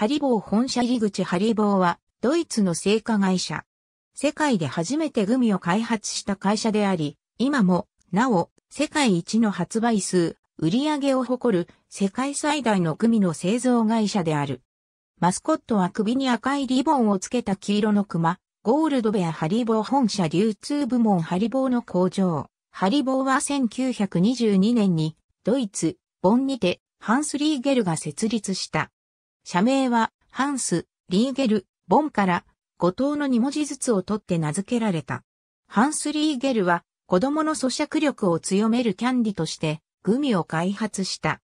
ハリボー本社入り口ハリボーは、ドイツの製菓会社。世界で初めてグミを開発した会社であり、今も、なお、世界一の発売数、売り上げを誇る世界最大のグミの製造会社である。マスコットは首に赤いリボンをつけた黄色の熊、ゴールドベアハリボー本社流通部門ハリボーの工場。ハリボーは1922年にドイツ、ボンにてハンスリーゲルが設立した。社名は、ハンス、リーゲル、ボンから、五島の2文字ずつを取って名付けられた。ハンス・リーゲルは、子供の咀嚼力を強めるキャンディとして、グミを開発した。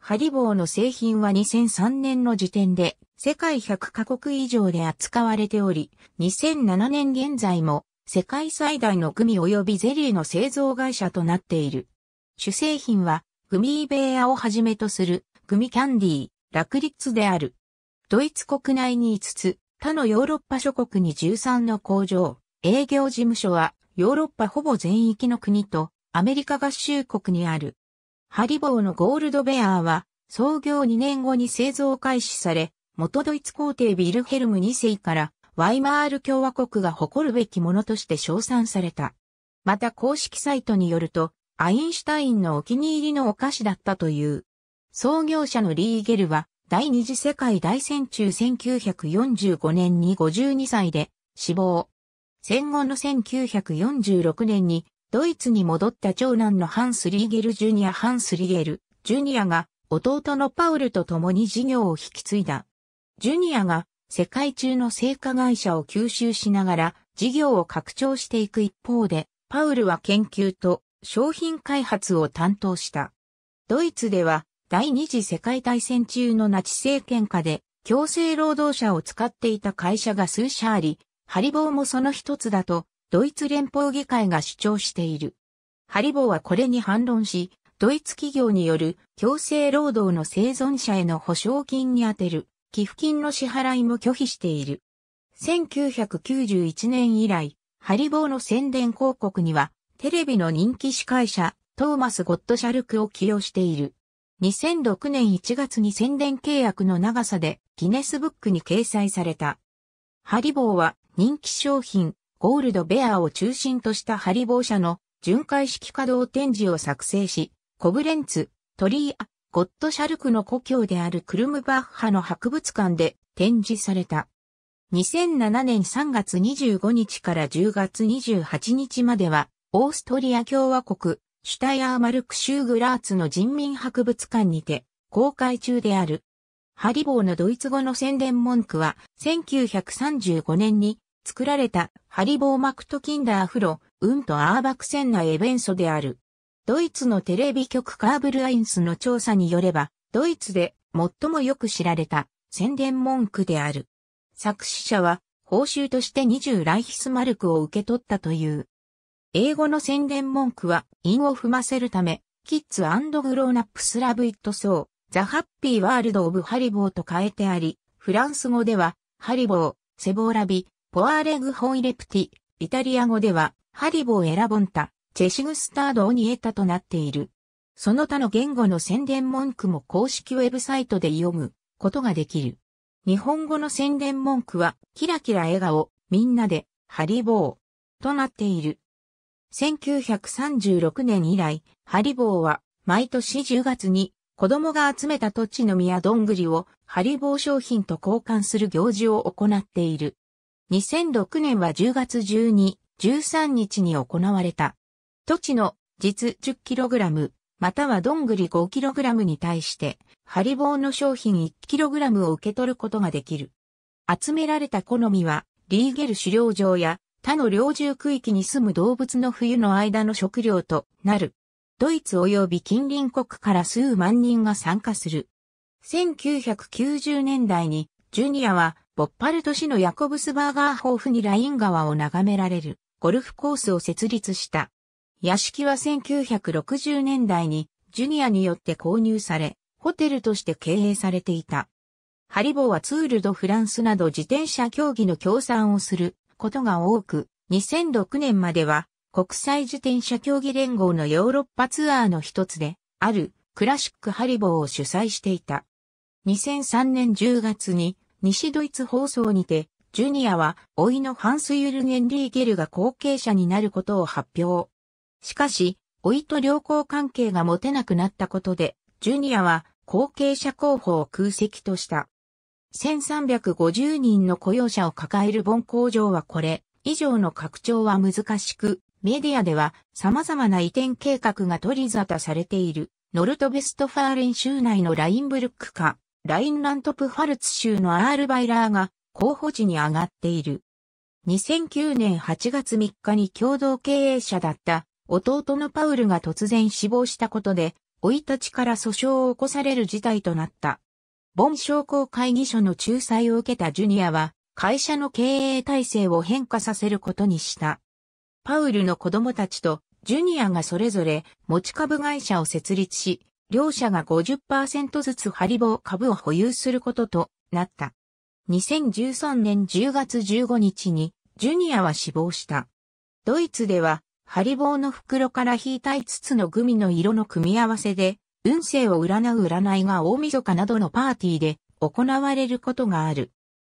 ハリボーの製品は2003年の時点で、世界100カ国以上で扱われており、2007年現在も、世界最大のグミ及びゼリーの製造会社となっている。主製品は、グミーベーアをはじめとする、グミキャンディー、落立である。ドイツ国内に5つ、他のヨーロッパ諸国に13の工場、営業事務所はヨーロッパほぼ全域の国とアメリカ合衆国にある。ハリボーのゴールドベアーは創業2年後に製造開始され、元ドイツ皇帝ビルヘルム2世からワイマール共和国が誇るべきものとして称賛された。また公式サイトによると、アインシュタインのお気に入りのお菓子だったという。創業者のリーゲルは、第二次世界大戦中1945年に52歳で死亡。戦後の1946年にドイツに戻った長男のハンス・リーゲル・ジュニア・ハンス・リーゲル・ジュニアが弟のパウルと共に事業を引き継いだ。ジュニアが世界中の製菓会社を吸収しながら事業を拡張していく一方で、パウルは研究と商品開発を担当した。ドイツでは第二次世界大戦中のナチ政権下で強制労働者を使っていた会社が数社あり、ハリボーもその一つだとドイツ連邦議会が主張している。ハリボーはこれに反論し、ドイツ企業による強制労働の生存者への保証金に充てる寄付金の支払いも拒否している。1991年以来、ハリボーの宣伝広告には、テレビの人気司会者、トーマス・ゴッドシャルクを起用している。2006年1月に宣伝契約の長さでギネスブックに掲載された。ハリボーは人気商品ゴールドベアを中心としたハリボー社の巡回式稼働展示を作成し、コブレンツ、トリーア、ゴッドシャルクの故郷であるクルムバッハの博物館で展示された。2007年3月25日から10月28日までは、オーストリア共和国シュタイアーマルクシューグラーツの人民博物館にて公開中である。ハリボーのドイツ語の宣伝文句は1935年に作られたハリボーマクトキンダーフロ、ウンとアーバクセンナエベンソである。ドイツのテレビ局カーブルアインスの調査によれば、ドイツで最もよく知られた宣伝文句である。作詞者は報酬として20ライヒスマルクを受け取ったという。英語の宣伝文句は、韻を踏ませるため、キッズグローナップスラブイットソー、ザ・ハッピー・ワールド・オブ・ハリボーと変えてあり、フランス語では、ハリボー、セボーラビ、ポアーレグ・ホイレプティ、イタリア語では、ハリボー・エラボンタ、チェシグスタード・オニエタとなっている。その他の言語の宣伝文句も公式ウェブサイトで読むことができる。日本語の宣伝文句は、キラキラ笑顔、みんなで、ハリボー、となっている。1936年以来、ハリボーは毎年10月に子供が集めた土地の実やどんぐりをハリボー商品と交換する行事を行っている。2006年は10月12、13日に行われた。土地の実 10kg またはどんぐり 5kg に対してハリボーの商品 1kg を受け取ることができる。集められた好みはリーゲル狩猟場や他の領住区域に住む動物の冬の間の食料となる。ドイツ及び近隣国から数万人が参加する。1990年代に、ジュニアは、ボッパル都市のヤコブスバーガーホーフにライン川を眺められる、ゴルフコースを設立した。屋敷は1960年代に、ジュニアによって購入され、ホテルとして経営されていた。ハリボーはツール・ド・フランスなど自転車競技の協賛をすることが多く、2006年までは国際自転車競技連合のヨーロッパツアーの一つで、あるクラシックハリボーを主催していた。2003年10月に西ドイツ放送にて、ジュニアは、老いのハンス・ユルゲン・リーゲルが後継者になることを発表。しかし、老いと良好関係が持てなくなったことで、ジュニアは後継者候補を空席とした。1350人の雇用者を抱える盆工場はこれ以上の拡張は難しく、メディアでは様々な移転計画が取り沙汰されている、ノルトベストファーレン州内のラインブルックか、ラインラントプファルツ州のアールバイラーが候補地に上がっている。2009年8月3日に共同経営者だった弟のパウルが突然死亡したことで、老いたちから訴訟を起こされる事態となった。ボン商工会議所の仲裁を受けたジュニアは、会社の経営体制を変化させることにした。パウルの子供たちとジュニアがそれぞれ持ち株会社を設立し、両社が50%ずつハリボー株を保有することとなった。2013年10月15日にジュニアは死亡した。ドイツではハリボーの袋から引いた5つのグミの色の組み合わせで運勢を占う占いが大晦日などのパーティーで行われることがある。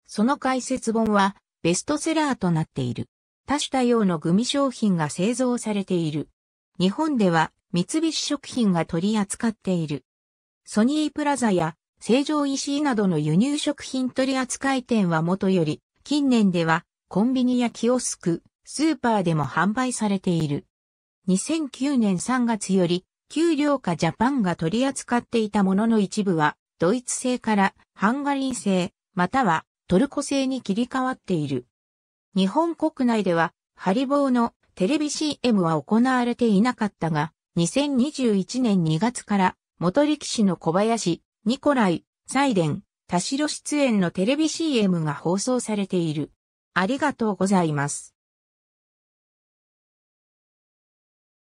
その解説本はベストセラーとなっている。多種多様のグミ商品が製造されている。日本では三菱食品が取り扱っている。ソニープラザや成城石井などの輸入食品取扱店はもとより、近年ではコンビニやキオスク、スーパーでも販売されている。2009年3月より給料かジャパンが取り扱っていたものの一部は、ドイツ製からハンガリー製、またはトルコ製に切り替わっている。日本国内では、ハリボーのテレビ CM は行われていなかったが、2021年2月から、元力士の小林、ニコライ、サイデン、田代出演のテレビ CM が放送されている。ありがとうございます。